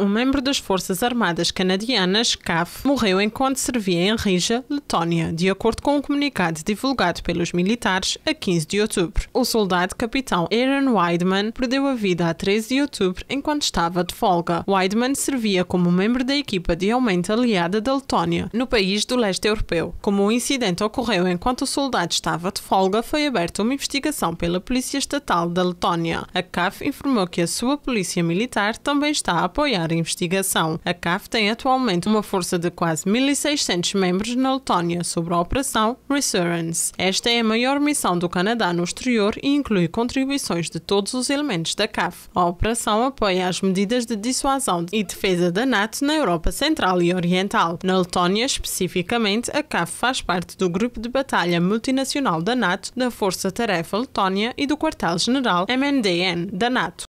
um membro das Forças Armadas Canadianas, CAF, morreu enquanto servia em Rija, Letónia, de acordo com um comunicado divulgado pelos militares a 15 de outubro. O soldado capitão Aaron Weidman perdeu a vida a 13 de outubro enquanto estava de folga. Weidman servia como membro da equipa de aumento aliada da Letónia, no país do leste europeu. Como o incidente ocorreu enquanto o soldado estava de folga, foi aberta uma investigação pela Polícia Estatal da Letónia. A CAF informou que a sua polícia militar também está a apoiar a investigação. A CAF tem atualmente uma força de quase 1.600 membros na Letónia sobre a operação Resurance. Esta é a maior missão do Canadá no exterior e inclui contribuições de todos os elementos da CAF. A operação apoia as medidas de dissuasão e defesa da NATO na Europa Central e Oriental. Na Letónia, especificamente, a CAF faz parte do Grupo de Batalha Multinacional da NATO, da Força Tarefa Letónia e do Quartel-General MNDN da NATO.